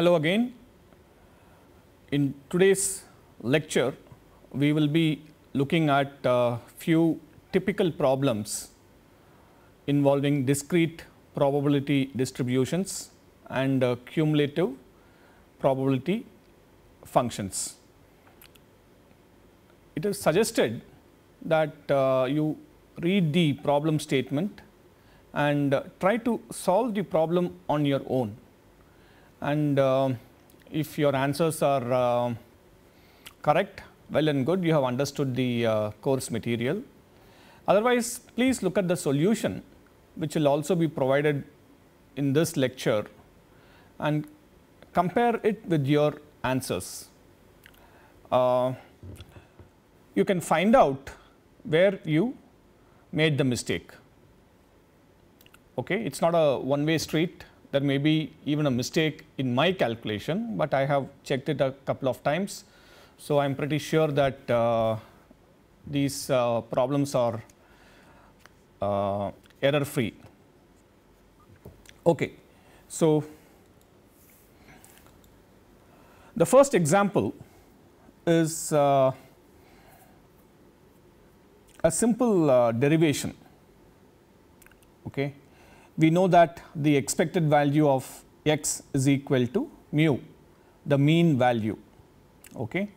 Hello again. In today's lecture, we will be looking at a uh, few typical problems involving discrete probability distributions and uh, cumulative probability functions. It is suggested that uh, you read the problem statement and uh, try to solve the problem on your own and uh, if your answers are uh, correct, well and good, you have understood the uh, course material. Otherwise, please look at the solution which will also be provided in this lecture and compare it with your answers. Uh, you can find out where you made the mistake. Okay, It is not a one way street there may be even a mistake in my calculation, but I have checked it a couple of times. So I'm pretty sure that uh, these uh, problems are uh, error free. Okay. So the first example is uh, a simple uh, derivation. Okay we know that the expected value of x is equal to mu, the mean value. Okay?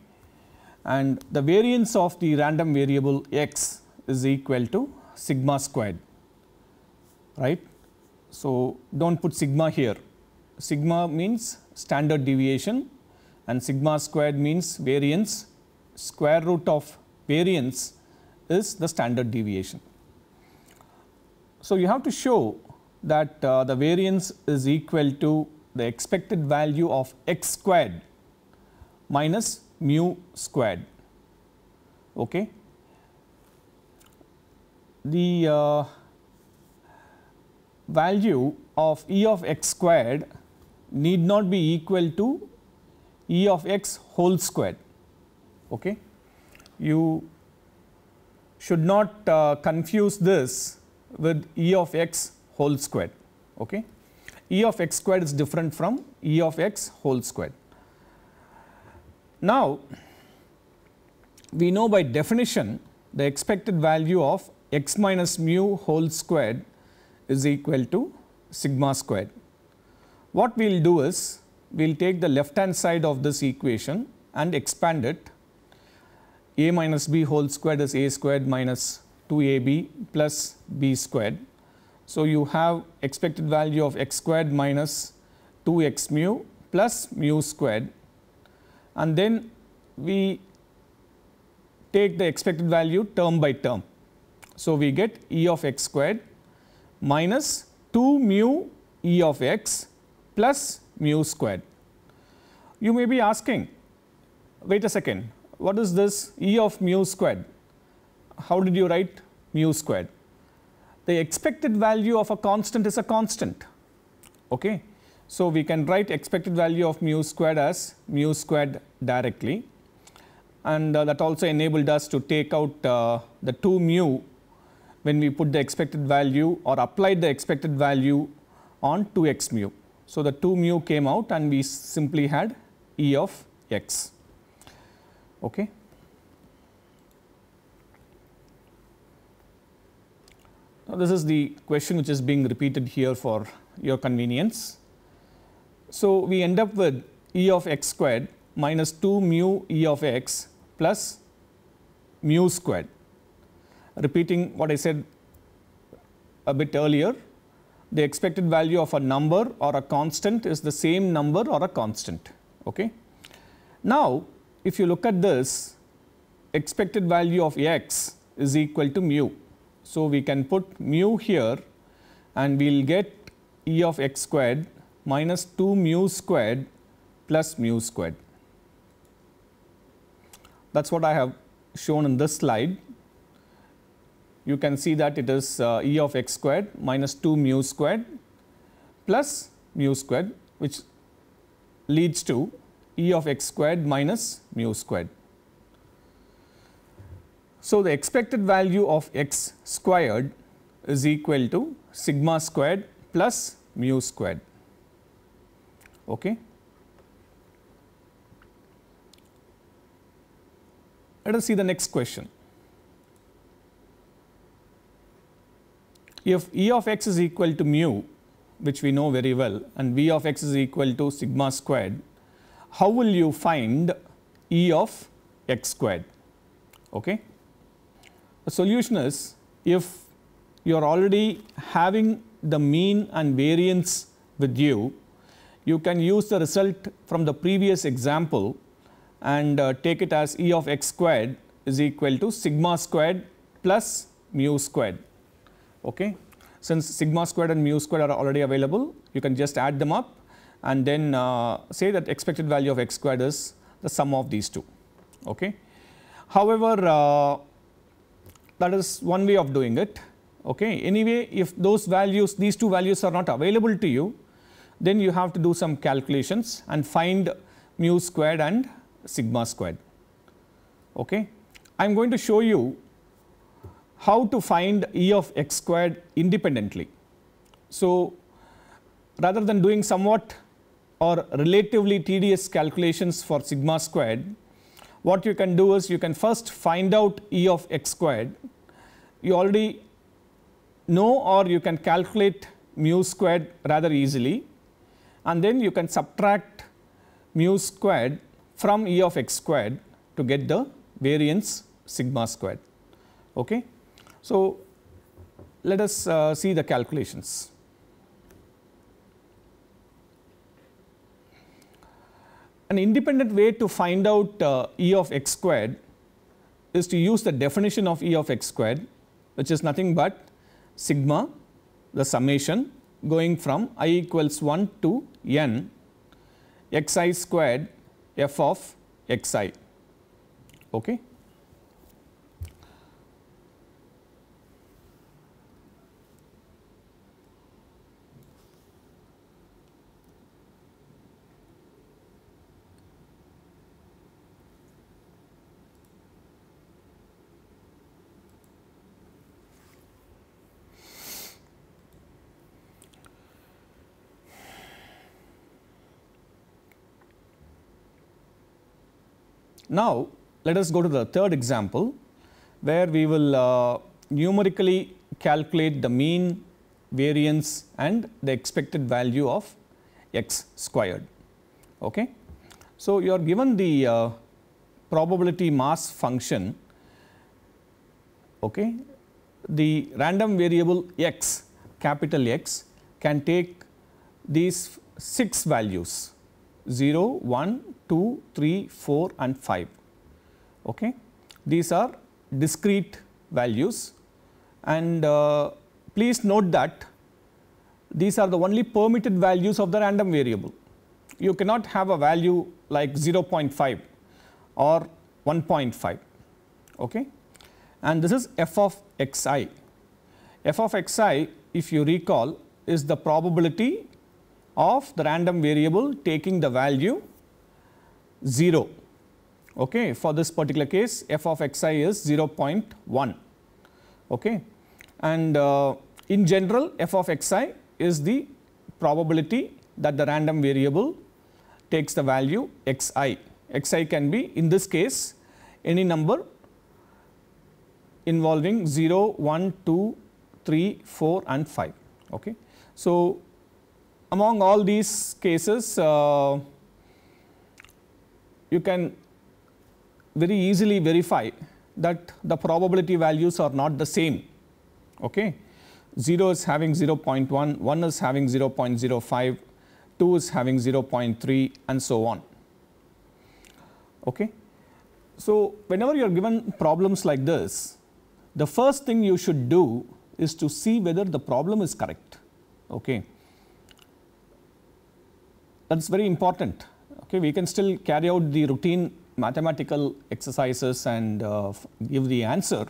And the variance of the random variable x is equal to sigma squared, right. So, do not put sigma here, sigma means standard deviation and sigma squared means variance, square root of variance is the standard deviation. So, you have to show that uh, the variance is equal to the expected value of x squared minus mu squared. Okay. The uh, value of E of x squared need not be equal to E of x whole squared. Okay. You should not uh, confuse this with E of x whole squared. Okay? E of x squared is different from E of x whole squared. Now, we know by definition the expected value of x minus mu whole squared is equal to sigma squared. What we will do is, we will take the left hand side of this equation and expand it. a minus b whole squared is a squared minus 2ab plus b squared so you have expected value of x squared minus 2x mu plus mu squared and then we take the expected value term by term. So we get e of x squared minus 2 mu e of x plus mu squared. You may be asking, wait a second, what is this E of mu squared? How did you write mu squared? the expected value of a constant is a constant. Okay. So, we can write expected value of mu squared as mu squared directly and uh, that also enabled us to take out uh, the 2 mu when we put the expected value or applied the expected value on 2x mu. So, the 2 mu came out and we simply had E of x. Okay. Now, this is the question which is being repeated here for your convenience. So, we end up with E of x squared minus 2 mu E of x plus mu squared. Repeating what I said a bit earlier, the expected value of a number or a constant is the same number or a constant. Okay. Now, if you look at this, expected value of x is equal to mu. So, we can put mu here and we will get E of x squared minus 2 mu squared plus mu squared. That is what I have shown in this slide. You can see that it is uh, E of x squared minus 2 mu squared plus mu squared which leads to E of x squared minus mu squared. So, the expected value of x squared is equal to sigma squared plus mu squared. Okay. Let us see the next question. If E of x is equal to mu, which we know very well and V of x is equal to sigma squared, how will you find E of x squared? Okay. A solution is if you are already having the mean and variance with you, you can use the result from the previous example and uh, take it as E of x squared is equal to sigma squared plus mu squared. Okay. Since sigma squared and mu squared are already available, you can just add them up and then uh, say that expected value of x squared is the sum of these two. Okay. However, uh, that is one way of doing it. Okay. Anyway, if those values, these two values are not available to you, then you have to do some calculations and find mu squared and sigma squared. Okay. I am going to show you how to find E of x squared independently. So, rather than doing somewhat or relatively tedious calculations for sigma squared, what you can do is you can first find out E of x squared. You already know or you can calculate mu squared rather easily and then you can subtract mu squared from E of x squared to get the variance sigma squared. Okay. So, let us uh, see the calculations. An independent way to find out uh, E of x squared is to use the definition of E of x squared which is nothing but sigma the summation going from i equals 1 to n x i squared f of x i. Okay. Now, let us go to the third example where we will uh, numerically calculate the mean, variance and the expected value of x squared. Okay? So, you are given the uh, probability mass function, okay? the random variable x capital X can take these 6 values 0, 1, 2, 3, 4 and 5. Okay. These are discrete values and uh, please note that these are the only permitted values of the random variable. You cannot have a value like 0.5 or 1.5. Okay. And this is f of xi. f of xi if you recall is the probability of the random variable taking the value 0 okay for this particular case f of xi is 0 0.1 okay and uh, in general f of xi is the probability that the random variable takes the value xi xi can be in this case any number involving 0 1 2 3 4 and 5 okay so among all these cases uh, you can very easily verify that the probability values are not the same. Okay? 0 is having 0.1, 1 is having 0.05, 2 is having 0.3 and so on. Okay? So, whenever you are given problems like this, the first thing you should do is to see whether the problem is correct. Okay? That is very important Okay, we can still carry out the routine mathematical exercises and uh, give the answer,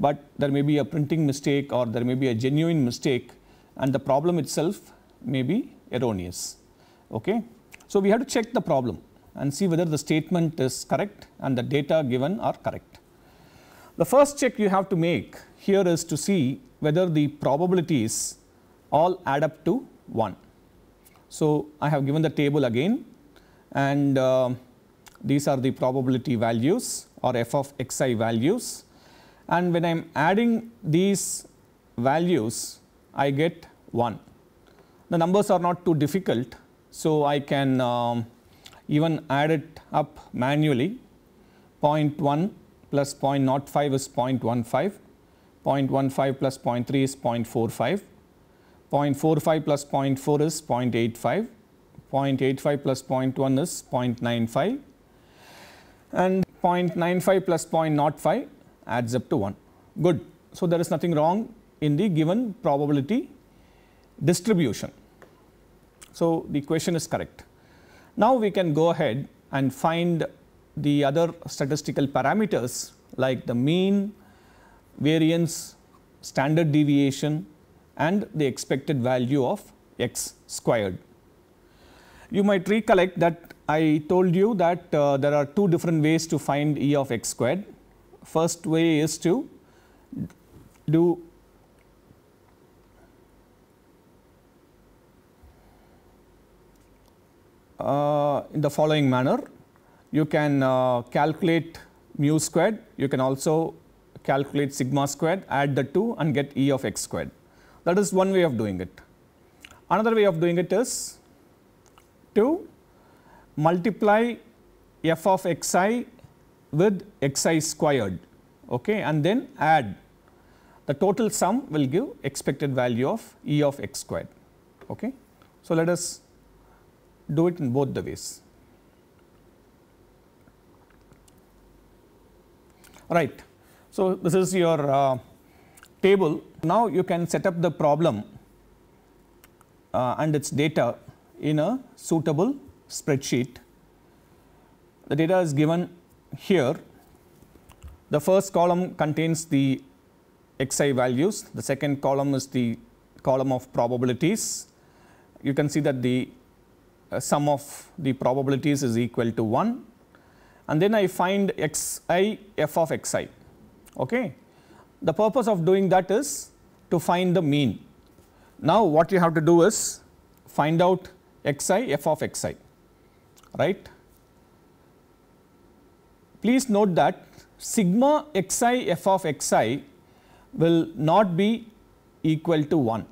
but there may be a printing mistake or there may be a genuine mistake and the problem itself may be erroneous. Okay? So, we have to check the problem and see whether the statement is correct and the data given are correct. The first check you have to make here is to see whether the probabilities all add up to 1. So, I have given the table again and uh, these are the probability values or f of xi values. And when I am adding these values, I get 1. The numbers are not too difficult, so I can um, even add it up manually 0.1 plus 0.05 is 0.15, 0.15 plus 0.3 is 0.45, 0.45 plus 0.4 is 0.85, 0.85 plus 0.1 is 0.95 and 0.95 plus 0.05 adds up to 1. Good. So, there is nothing wrong in the given probability distribution. So, the question is correct. Now, we can go ahead and find the other statistical parameters like the mean, variance, standard deviation and the expected value of x squared. You might recollect that I told you that uh, there are two different ways to find E of x squared. First way is to do uh, in the following manner. You can uh, calculate mu squared, you can also calculate sigma squared, add the two and get E of x squared. That is one way of doing it. Another way of doing it is to multiply f of xi with xi squared okay, and then add the total sum will give expected value of E of x squared. Okay. So, let us do it in both the ways. Right. So, this is your uh, table. Now, you can set up the problem uh, and its data in a suitable spreadsheet. The data is given here. The first column contains the xi values, the second column is the column of probabilities. You can see that the uh, sum of the probabilities is equal to 1 and then I find xi f of xi. Okay. The purpose of doing that is to find the mean. Now what you have to do is find out xi f of xi right. Please note that sigma xi f of xi will not be equal to 1.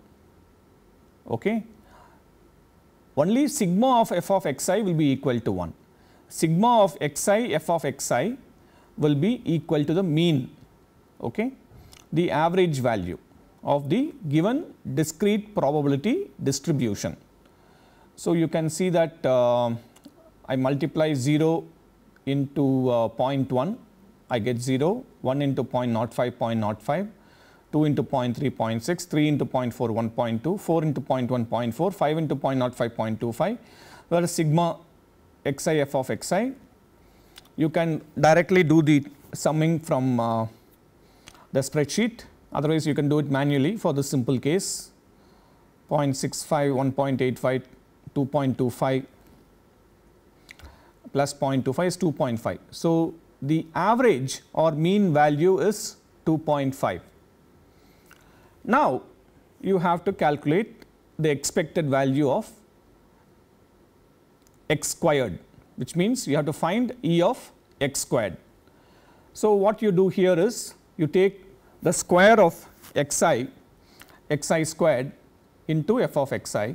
Okay. Only sigma of f of xi will be equal to 1. Sigma of xi f of xi will be equal to the mean, okay, the average value of the given discrete probability distribution. So you can see that uh, I multiply 0 into uh, 0.1, I get 0, 1 into 0.05, 0.05, 2 into 0.3, 0.6, 3 into 0.4, 1.2, 4 into 0.1, 0.4, 5 into 0.05, 0.25, Where sigma xi f of xi, you can directly do the summing from uh, the spreadsheet, otherwise you can do it manually for the simple case, 0.65, 1.85, 2.25 plus 0.25 is 2.5. So, the average or mean value is 2.5. Now, you have to calculate the expected value of x squared which means you have to find E of x squared. So, what you do here is you take the square of xi xi squared into f of xi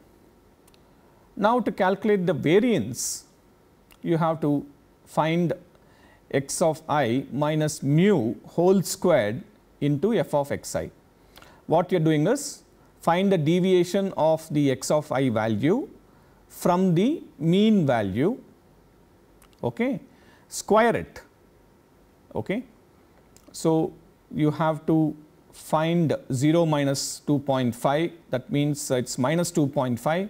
Now, to calculate the variance, you have to find x of i minus mu whole squared into f of xi. What you are doing is find the deviation of the x of i value from the mean value, okay. square it. Okay. So, you have to find 0 minus 2.5 that means it is minus 2.5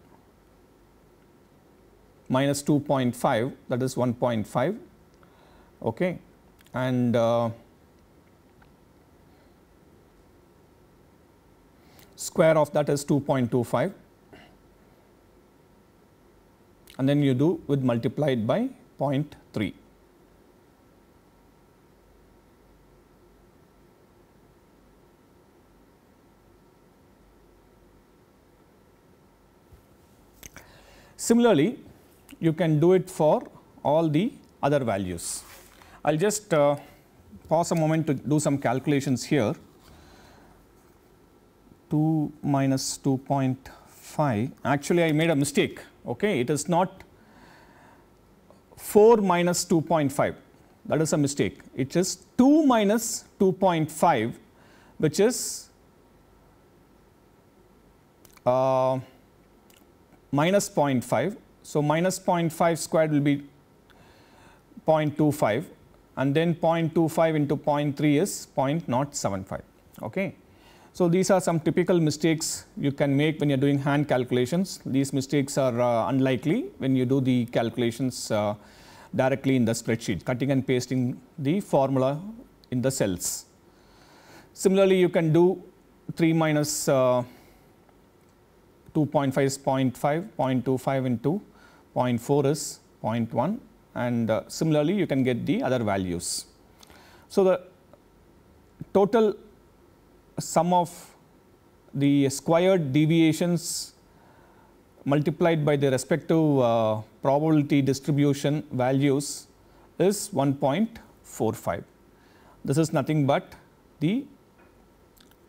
minus 2.5 that is 1.5 okay and uh, square of that is 2.25 and then you do with multiplied by 0.3. Similarly, you can do it for all the other values. I will just uh, pause a moment to do some calculations here. 2 minus 2.5 actually I made a mistake okay it is not 4 minus 2.5 that is a mistake it is 2 minus 2.5 which is uh, minus 0.5 so minus 0.5 squared will be 0.25 and then 0.25 into 0.3 is 0.075. Okay. So these are some typical mistakes you can make when you are doing hand calculations. These mistakes are uh, unlikely when you do the calculations uh, directly in the spreadsheet, cutting and pasting the formula in the cells. Similarly, you can do 3 minus uh, 2.5 is 0.5, 0.25 into 0.4 is 0.1 and uh, similarly you can get the other values. So, the total sum of the squared deviations multiplied by the respective uh, probability distribution values is 1.45. This is nothing but the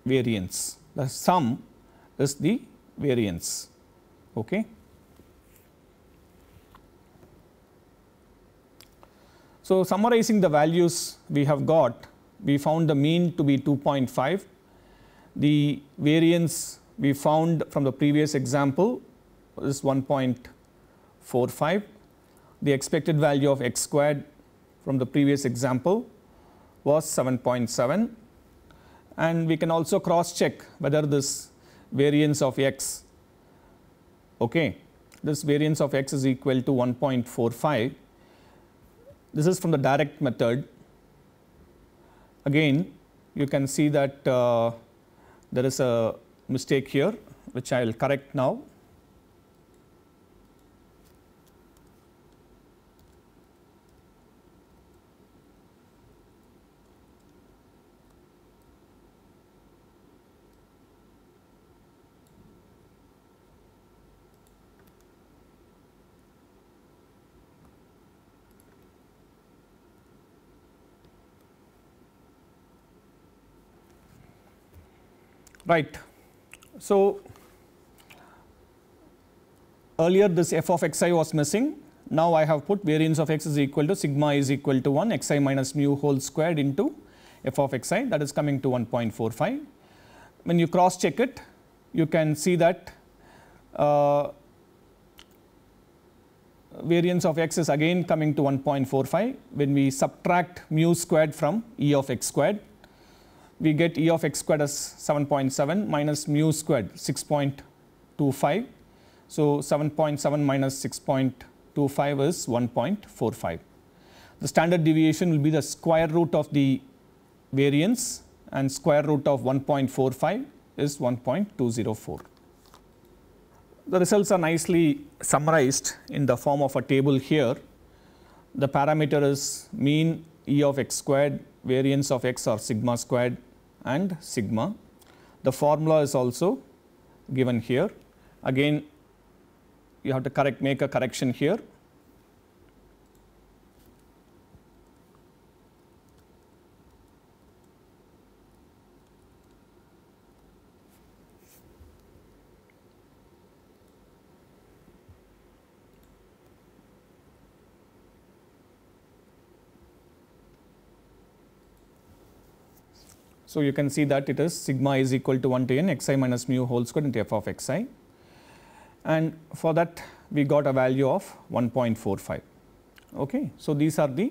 variance. The sum is the variance. Okay. So summarizing the values we have got, we found the mean to be 2.5. The variance we found from the previous example is 1.45. The expected value of x squared from the previous example was 7.7 and we can also cross check whether this variance of x okay this variance of x is equal to 1.45 this is from the direct method. Again, you can see that uh, there is a mistake here, which I will correct now. Right. So, earlier this f of xi was missing. Now, I have put variance of x is equal to sigma is equal to 1 xi minus mu whole squared into f of xi that is coming to 1.45. When you cross check it, you can see that uh, variance of x is again coming to 1.45 when we subtract mu squared from e of x squared we get E of x squared as 7.7 minus mu squared 6.25. So, 7.7 minus 6.25 is 1.45. The standard deviation will be the square root of the variance and square root of 1.45 is 1.204. The results are nicely summarized in the form of a table here. The parameter is mean E of x squared, variance of x or sigma squared, and sigma. The formula is also given here. Again, you have to correct make a correction here So you can see that it is sigma is equal to 1 to n xi minus mu whole square into f of xi and for that we got a value of 1.45. Okay. So these are the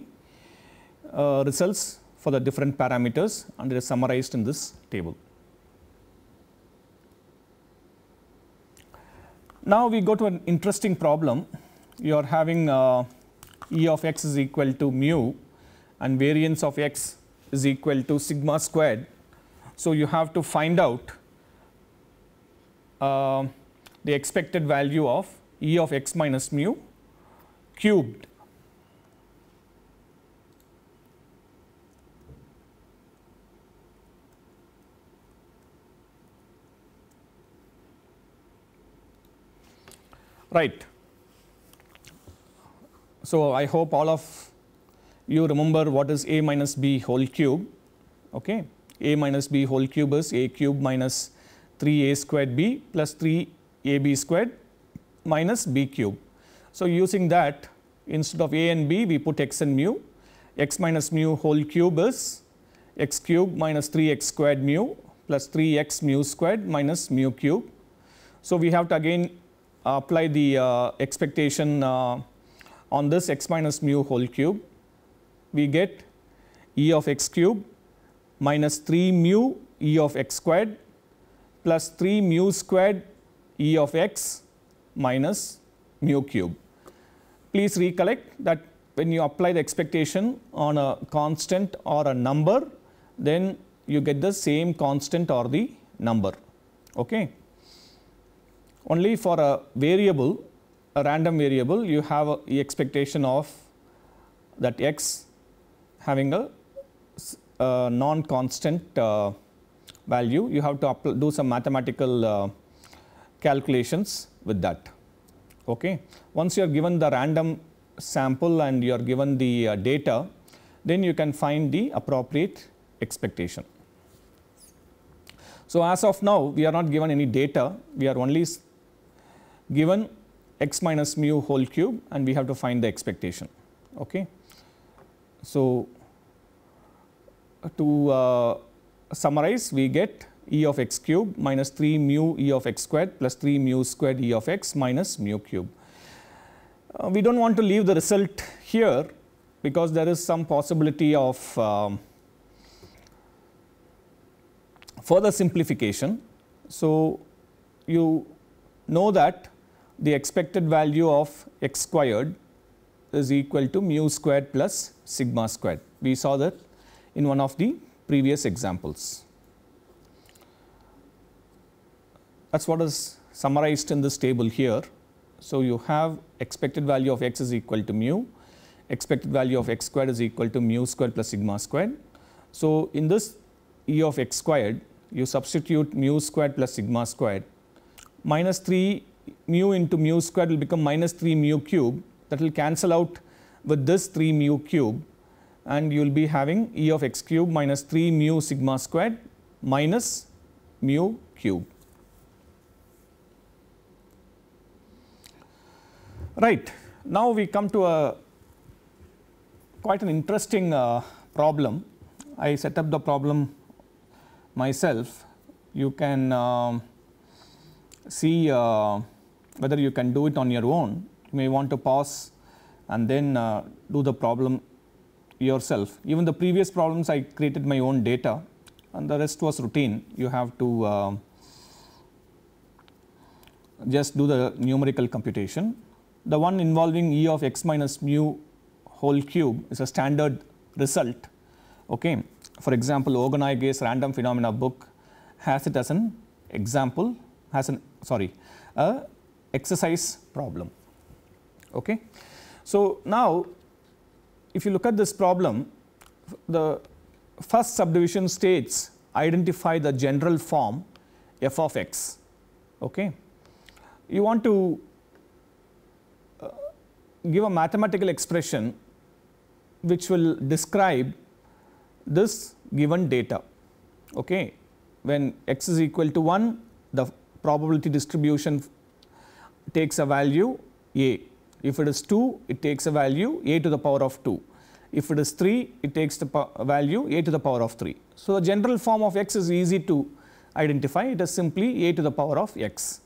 uh, results for the different parameters and it is summarized in this table. Now we go to an interesting problem. You are having uh, E of x is equal to mu and variance of x is equal to sigma squared. So you have to find out uh, the expected value of E of x minus mu cubed. Right. So I hope all of you remember what is a minus b whole cube, okay. a minus b whole cube is a cube minus 3a squared b plus 3ab squared minus b cube. So, using that instead of a and b we put x and mu, x minus mu whole cube is x cube minus 3x squared mu plus 3x mu squared minus mu cube. So, we have to again apply the uh, expectation uh, on this x minus mu whole cube we get e of x cube minus 3 mu e of x squared plus 3 mu squared e of x minus mu cube. Please recollect that when you apply the expectation on a constant or a number, then you get the same constant or the number. Okay. Only for a variable, a random variable, you have a expectation of that x having a uh, non-constant uh, value, you have to do some mathematical uh, calculations with that. Okay. Once you are given the random sample and you are given the uh, data, then you can find the appropriate expectation. So, as of now, we are not given any data, we are only given x minus mu whole cube and we have to find the expectation. Okay. So, uh, to uh, summarize we get e of x cube minus 3 mu e of x squared plus 3 mu squared e of x minus mu cube. Uh, we do not want to leave the result here because there is some possibility of um, further simplification. So, you know that the expected value of x squared is equal to mu squared plus sigma squared. We saw that in one of the previous examples. That is what is summarized in this table here. So, you have expected value of x is equal to mu, expected value of x squared is equal to mu squared plus sigma squared. So, in this e of x squared, you substitute mu squared plus sigma squared minus 3 mu into mu squared will become minus 3 mu cube that will cancel out with this 3 mu cube and you will be having E of x cube minus 3 mu sigma squared minus mu cube. Right. Now, we come to a quite an interesting uh, problem. I set up the problem myself. You can uh, see uh, whether you can do it on your own. You may want to pause and then uh, do the problem yourself. Even the previous problems I created my own data and the rest was routine. You have to uh, just do the numerical computation. The one involving E of x minus mu whole cube is a standard result. Okay. For example, Ogonaigay's random phenomena book has it as an example, has an sorry, a exercise problem. Okay. So, now if you look at this problem, the first subdivision states identify the general form f of x. Okay. You want to uh, give a mathematical expression which will describe this given data. Okay. When x is equal to 1, the probability distribution takes a value a if it is 2, it takes a value a to the power of 2. If it is 3, it takes the value a to the power of 3. So, the general form of x is easy to identify. It is simply a to the power of x,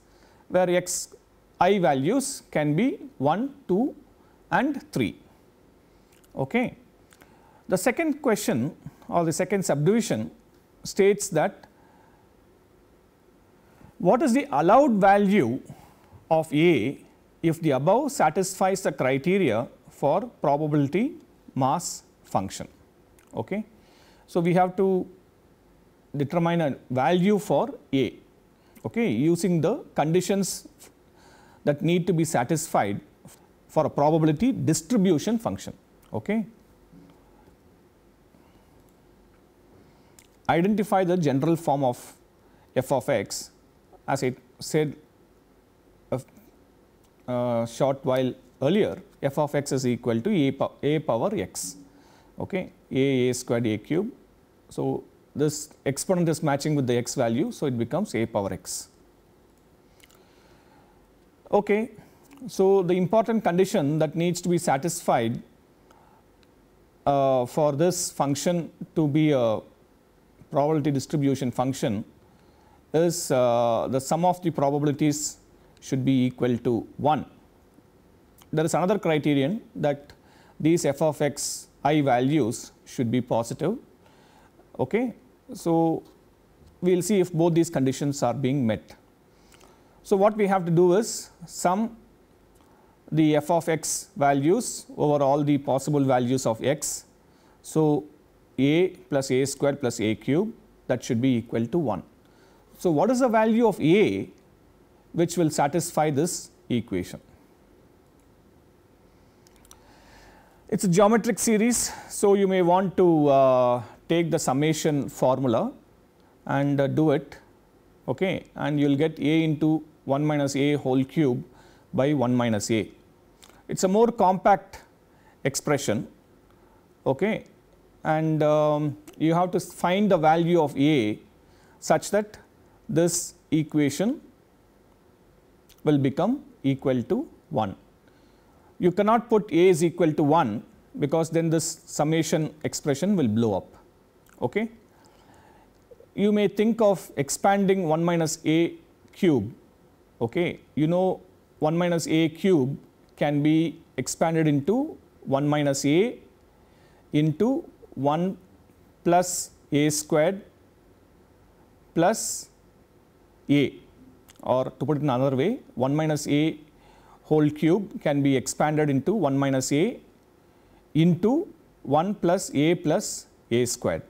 where x i values can be 1, 2 and 3. Okay. The second question or the second subdivision states that what is the allowed value of A if the above satisfies the criteria for probability mass function. Okay. So, we have to determine a value for A okay, using the conditions that need to be satisfied for a probability distribution function. Okay. Identify the general form of f of x as I said uh, short while earlier, f of x is equal to a, a power x, okay, a a squared a cube. So, this exponent is matching with the x value, so it becomes a power x. Okay. So, the important condition that needs to be satisfied uh, for this function to be a probability distribution function is uh, the sum of the probabilities should be equal to 1. There is another criterion that these f of x i values should be positive. Okay. So, we will see if both these conditions are being met. So, what we have to do is sum the f of x values over all the possible values of x. So, a plus a square plus a cube that should be equal to 1. So, what is the value of a which will satisfy this equation. It is a geometric series, so you may want to uh, take the summation formula and uh, do it okay, and you will get a into 1 minus a whole cube by 1 minus a. It is a more compact expression okay, and um, you have to find the value of a such that this equation will become equal to 1. You cannot put A is equal to 1 because then this summation expression will blow up. Okay? You may think of expanding 1 minus A cube. Okay? You know 1 minus A cube can be expanded into 1 minus A into 1 plus A squared plus A or to put it in another way 1 minus a whole cube can be expanded into 1 minus a into 1 plus a plus a squared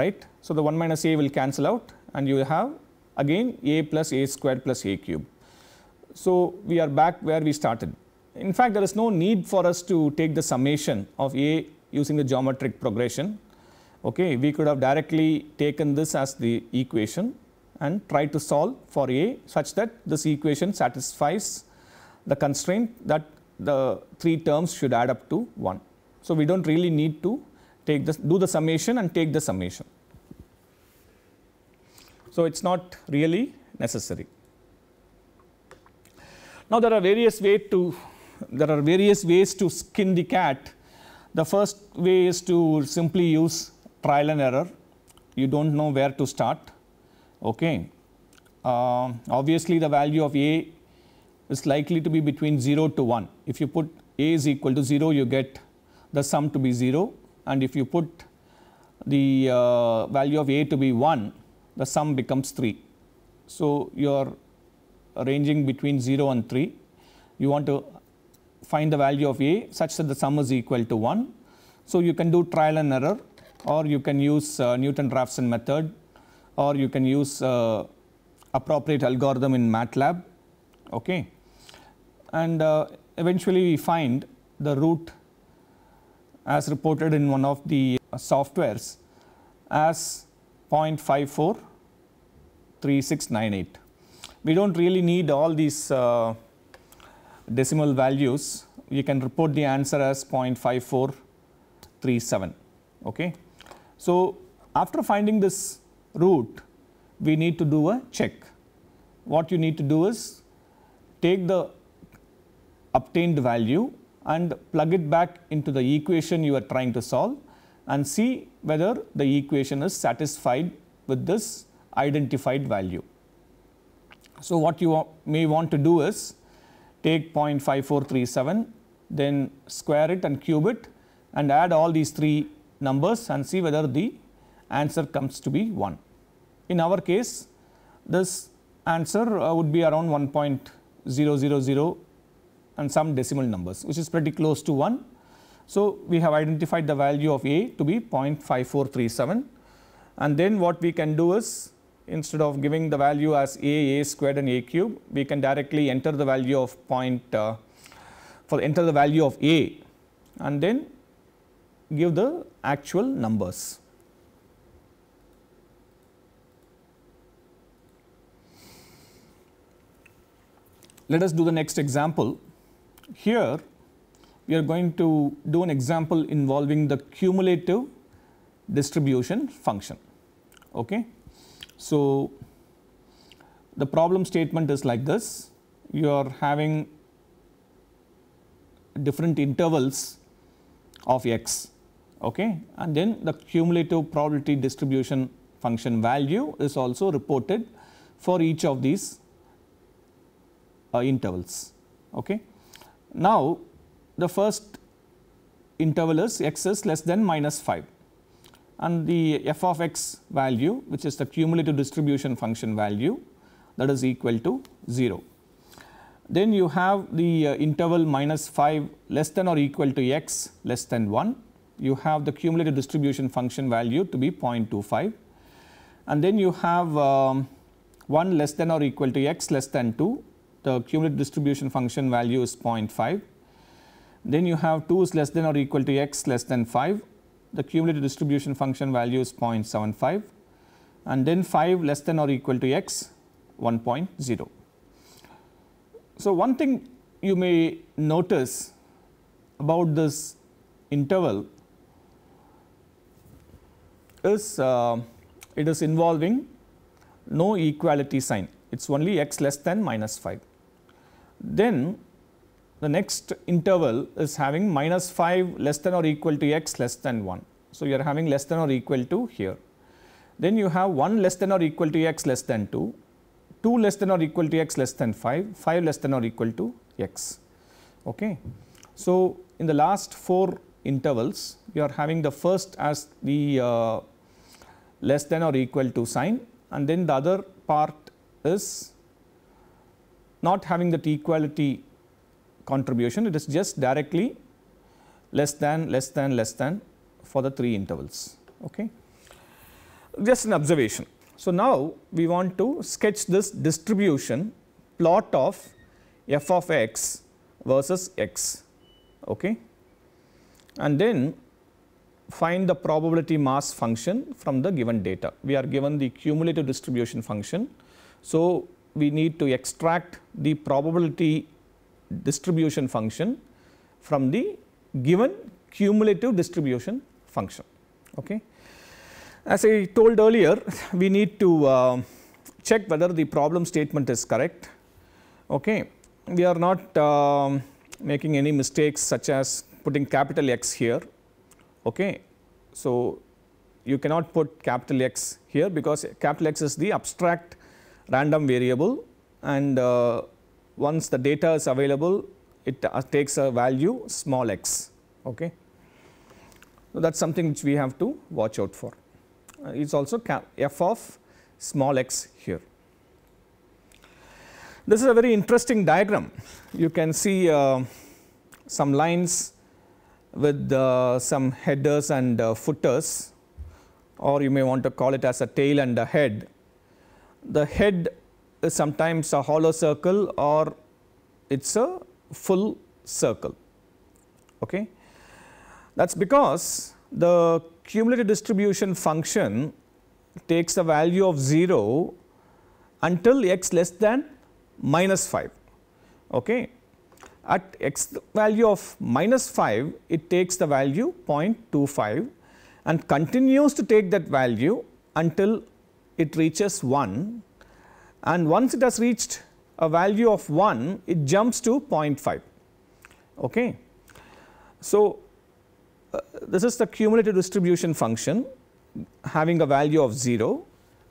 right. So, the 1 minus a will cancel out and you have again a plus a squared plus a cube. So, we are back where we started. In fact, there is no need for us to take the summation of a using the geometric progression. Okay, we could have directly taken this as the equation and try to solve for A such that this equation satisfies the constraint that the three terms should add up to 1. So, we do not really need to take this do the summation and take the summation. So, it is not really necessary. Now, there are various ways to there are various ways to skin the cat. The first way is to simply use trial and error. You do not know where to start Okay. Um, obviously, the value of A is likely to be between 0 to 1. If you put A is equal to 0, you get the sum to be 0 and if you put the uh, value of A to be 1, the sum becomes 3. So, you are ranging between 0 and 3. You want to find the value of A such that the sum is equal to 1. So, you can do trial and error or you can use uh, Newton-Raphson method or you can use uh, appropriate algorithm in MATLAB. Okay. And uh, eventually we find the root as reported in one of the uh, softwares as 0.543698. We do not really need all these uh, decimal values, you can report the answer as 0.5437. Okay. So, after finding this root, we need to do a check. What you need to do is take the obtained value and plug it back into the equation you are trying to solve and see whether the equation is satisfied with this identified value. So, what you may want to do is take 0.5437 then square it and cube it and add all these three numbers and see whether the answer comes to be 1. In our case, this answer uh, would be around 1.000 and some decimal numbers, which is pretty close to 1. So, we have identified the value of A to be 0.5437 and then what we can do is instead of giving the value as A, A squared and A cube, we can directly enter the value of point uh, for enter the value of A and then give the actual numbers. Let us do the next example. Here we are going to do an example involving the cumulative distribution function. Okay. So, the problem statement is like this. You are having different intervals of x okay and then the cumulative probability distribution function value is also reported for each of these uh, intervals. Okay. Now, the first interval is x is less than minus 5 and the f of x value which is the cumulative distribution function value that is equal to 0. Then you have the uh, interval minus 5 less than or equal to x less than 1 you have the cumulative distribution function value to be 0.25 and then you have um, 1 less than or equal to x less than 2 the cumulative distribution function value is 0.5. Then you have 2 is less than or equal to x less than 5, the cumulative distribution function value is 0.75 and then 5 less than or equal to x 1.0. So, one thing you may notice about this interval is uh, it is involving no equality sign, it is only x less than minus 5. Then the next interval is having minus 5 less than or equal to x less than 1. So, you are having less than or equal to here. Then you have 1 less than or equal to x less than 2, 2 less than or equal to x less than 5, 5 less than or equal to x. Okay. So, in the last 4 intervals, you are having the first as the uh, less than or equal to sign and then the other part is not having that equality contribution, it is just directly less than, less than, less than for the three intervals. Okay. Just an observation. So, now we want to sketch this distribution plot of f of x versus x. Okay. And then find the probability mass function from the given data. We are given the cumulative distribution function. So, we need to extract the probability distribution function from the given cumulative distribution function. Okay. As I told earlier, we need to uh, check whether the problem statement is correct. Okay. We are not uh, making any mistakes such as putting capital X here. Okay. So, you cannot put capital X here because capital X is the abstract random variable and uh, once the data is available it uh, takes a value small x. Okay. So, that is something which we have to watch out for. Uh, it is also f of small x here. This is a very interesting diagram. You can see uh, some lines with uh, some headers and uh, footers or you may want to call it as a tail and a head the head is sometimes a hollow circle or it is a full circle. Okay. That is because the cumulative distribution function takes a value of 0 until x less than minus 5. Okay. At x value of minus 5, it takes the value 0.25 and continues to take that value until it reaches 1 and once it has reached a value of 1 it jumps to 0.5 okay so uh, this is the cumulative distribution function having a value of 0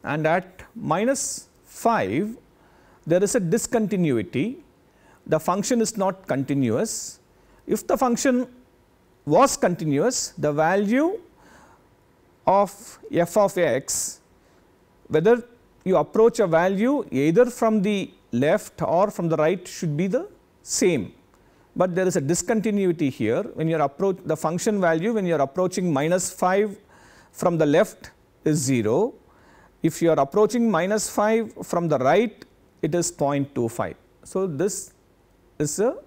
and at minus 5 there is a discontinuity the function is not continuous if the function was continuous the value of f of x whether you approach a value either from the left or from the right should be the same. But there is a discontinuity here when you are approach the function value when you are approaching minus 5 from the left is 0. If you are approaching minus 5 from the right it is 0.25. So, this is a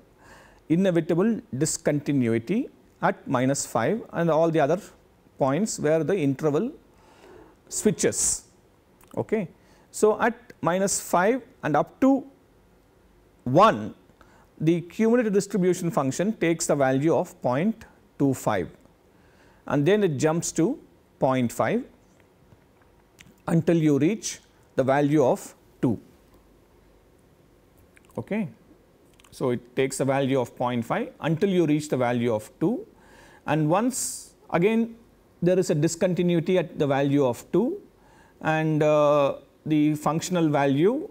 inevitable discontinuity at minus 5 and all the other points where the interval switches. Okay. So, at minus 5 and up to 1 the cumulative distribution function takes the value of 0.25 and then it jumps to 0.5 until you reach the value of 2. Okay. So, it takes the value of 0.5 until you reach the value of 2 and once again there is a discontinuity at the value of 2 and uh, the functional value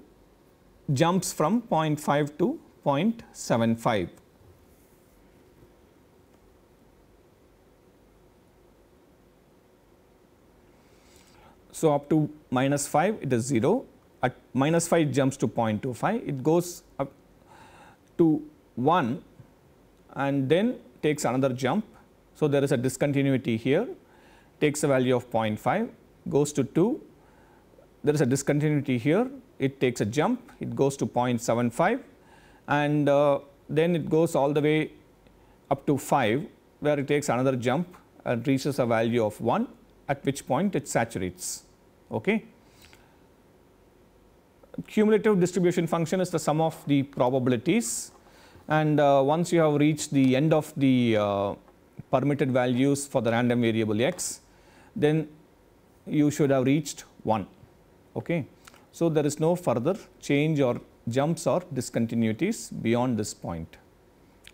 jumps from 0.5 to 0.75. So, up to minus 5 it is 0 at minus 5 jumps to 0.25 it goes up to 1 and then takes another jump. So, there is a discontinuity here takes a value of 0.5 goes to 2 there is a discontinuity here. It takes a jump, it goes to 0.75 and uh, then it goes all the way up to 5 where it takes another jump and reaches a value of 1 at which point it saturates. Okay. Cumulative distribution function is the sum of the probabilities and uh, once you have reached the end of the uh, permitted values for the random variable x, then you should have reached 1. Okay. So, there is no further change or jumps or discontinuities beyond this point.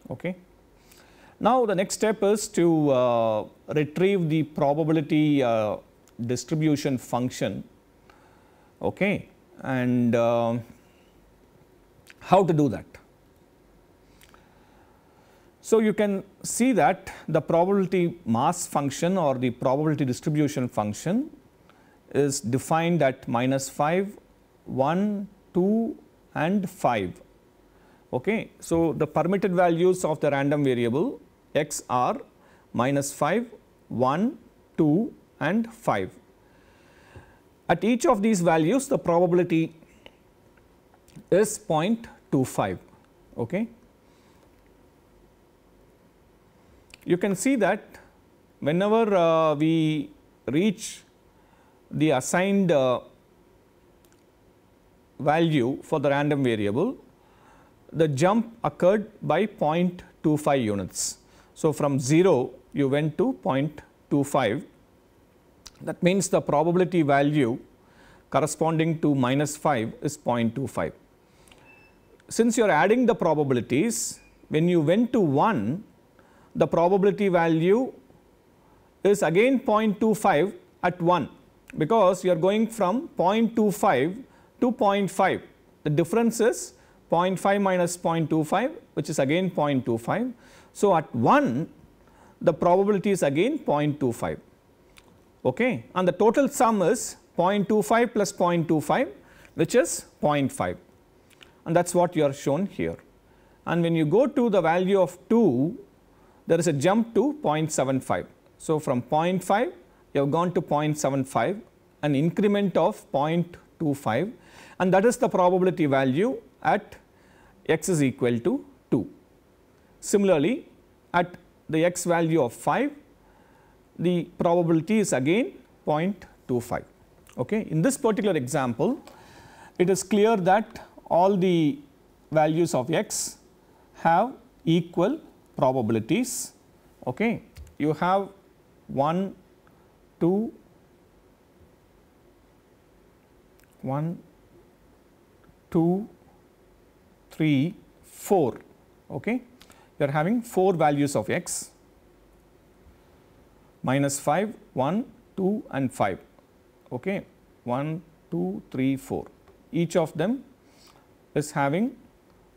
Okay. Now, the next step is to uh, retrieve the probability uh, distribution function okay. and uh, how to do that. So, you can see that the probability mass function or the probability distribution function is defined at minus 5, 1, 2 and 5. Okay. So, the permitted values of the random variable x are minus 5, 1, 2 and 5. At each of these values the probability is 0.25. Okay. You can see that whenever uh, we reach the assigned uh, value for the random variable, the jump occurred by 0.25 units. So, from 0 you went to 0.25 that means the probability value corresponding to minus 5 is 0.25. Since you are adding the probabilities when you went to 1 the probability value is again 0.25 at 1 because you are going from 0.25 to 0.5. The difference is 0.5 minus 0.25 which is again 0.25. So, at 1 the probability is again 0.25 okay. and the total sum is 0.25 plus 0.25 which is 0.5 and that is what you are shown here. And when you go to the value of 2 there is a jump to 0.75. So, from 0.5 you have gone to 0.75, an increment of 0.25 and that is the probability value at x is equal to 2. Similarly, at the x value of 5, the probability is again 0.25. Okay. In this particular example, it is clear that all the values of x have equal probabilities. Okay. You have 1, 2 1 2 3 4 okay you are having 4 values of x minus 5 1 2 and 5 okay 1 2 3 4 each of them is having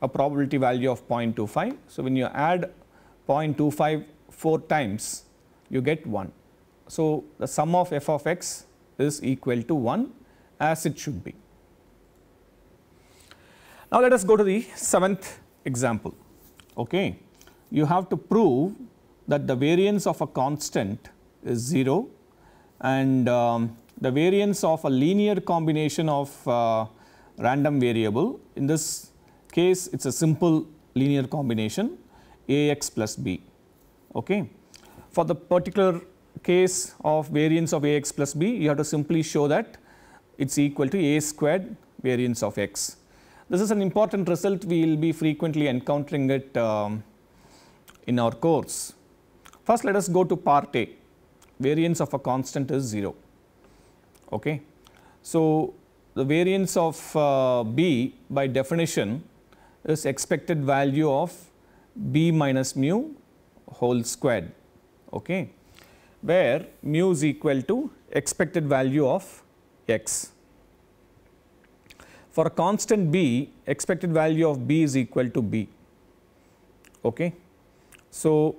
a probability value of 0.25 so when you add 0.25 4 times you get 1 so, the sum of f of x is equal to 1 as it should be. Now, let us go to the seventh example. Okay. You have to prove that the variance of a constant is 0 and um, the variance of a linear combination of uh, random variable. In this case, it is a simple linear combination Ax plus b. Okay. For the particular case of variance of Ax plus b, you have to simply show that it is equal to A squared variance of x. This is an important result we will be frequently encountering it um, in our course. First let us go to part A, variance of a constant is 0. Okay. So, the variance of uh, B by definition is expected value of B minus mu whole squared. Okay where mu is equal to expected value of x. For a constant b, expected value of b is equal to b. Okay. So,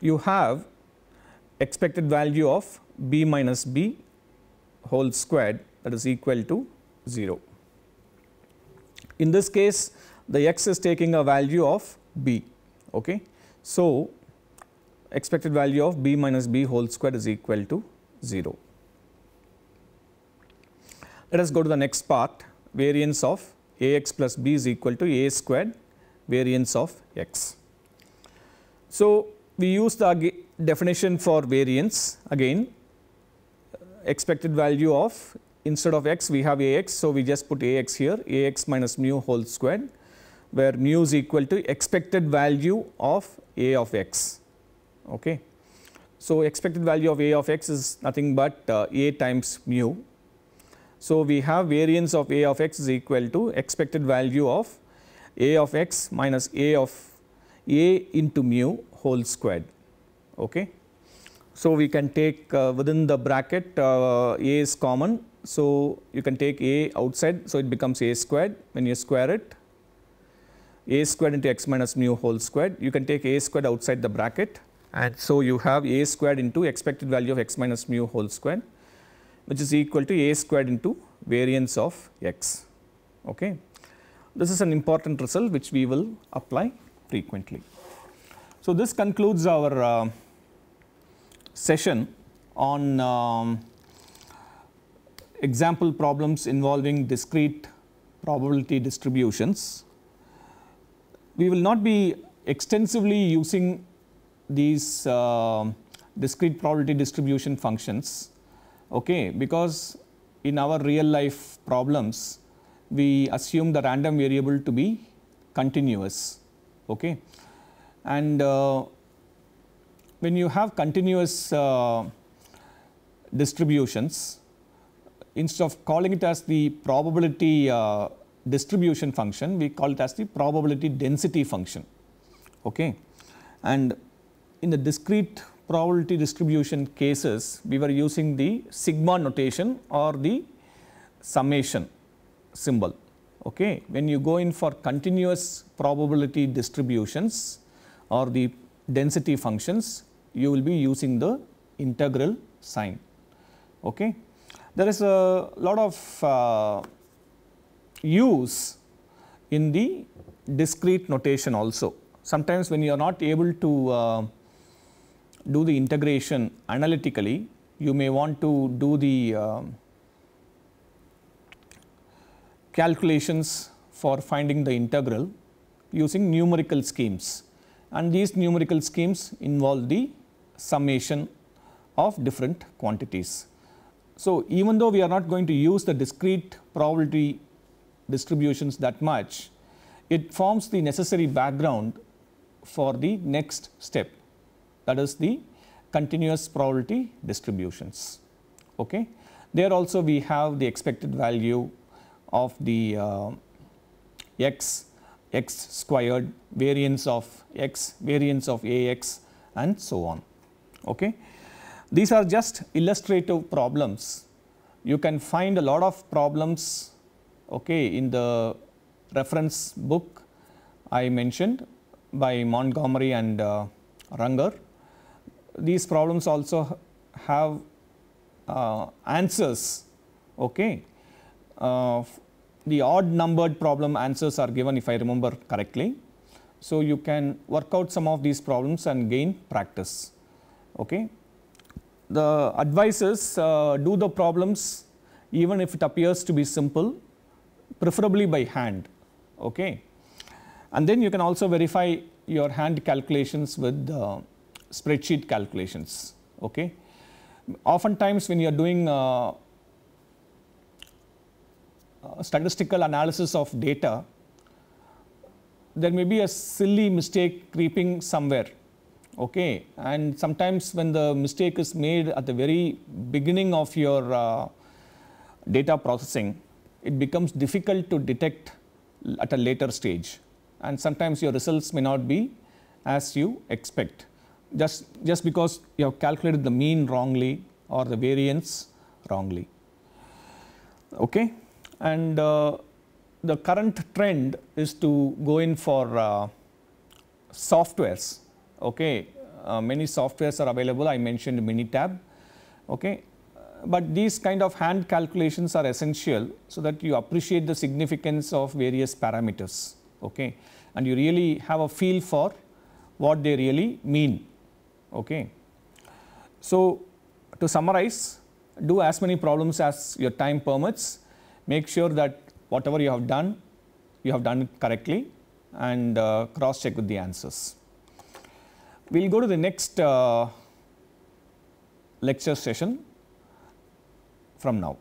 you have expected value of b minus b whole squared that is equal to 0. In this case, the x is taking a value of b. Okay. So, expected value of b minus b whole square is equal to 0. Let us go to the next part variance of ax plus b is equal to a squared variance of x. So, we use the definition for variance again expected value of instead of x we have ax. So, we just put ax here ax minus mu whole squared where mu is equal to expected value of a of x. Okay. So, expected value of a of x is nothing but uh, a times mu. So, we have variance of a of x is equal to expected value of a of x minus a of a into mu whole squared. Okay. So, we can take uh, within the bracket uh, a is common. So, you can take a outside. So, it becomes a squared when you square it a squared into x minus mu whole squared. You can take a squared outside the bracket and so you have a squared into expected value of x minus mu whole squared which is equal to a squared into variance of x. Okay. This is an important result which we will apply frequently. So, this concludes our uh, session on um, example problems involving discrete probability distributions we will not be extensively using these uh, discrete probability distribution functions okay because in our real life problems we assume the random variable to be continuous okay and uh, when you have continuous uh, distributions instead of calling it as the probability uh, distribution function, we call it as the probability density function. Okay. And in the discrete probability distribution cases, we were using the sigma notation or the summation symbol. Okay. When you go in for continuous probability distributions or the density functions, you will be using the integral sign. Okay. There is a lot of uh, use in the discrete notation also. Sometimes when you are not able to uh, do the integration analytically, you may want to do the uh, calculations for finding the integral using numerical schemes and these numerical schemes involve the summation of different quantities. So, even though we are not going to use the discrete probability distributions that much, it forms the necessary background for the next step that is the continuous probability distributions. Okay? There also we have the expected value of the uh, x, x squared, variance of x, variance of ax and so on. Okay? These are just illustrative problems. You can find a lot of problems okay, in the reference book I mentioned by Montgomery and uh, These problems also have uh, answers. Okay. Uh, the odd numbered problem answers are given if I remember correctly. So, you can work out some of these problems and gain practice. Okay. The advice is uh, do the problems even if it appears to be simple preferably by hand. Okay. And then you can also verify your hand calculations with uh, spreadsheet calculations. Okay. Oftentimes when you are doing uh, uh, statistical analysis of data, there may be a silly mistake creeping somewhere. Okay. And sometimes when the mistake is made at the very beginning of your uh, data processing, it becomes difficult to detect at a later stage. And sometimes your results may not be as you expect. Just, just because you have calculated the mean wrongly or the variance wrongly. Okay? And uh, the current trend is to go in for uh, softwares. Okay? Uh, many softwares are available. I mentioned Minitab. Okay? but these kind of hand calculations are essential so that you appreciate the significance of various parameters okay and you really have a feel for what they really mean okay so to summarize do as many problems as your time permits make sure that whatever you have done you have done it correctly and uh, cross check with the answers we'll go to the next uh, lecture session from now.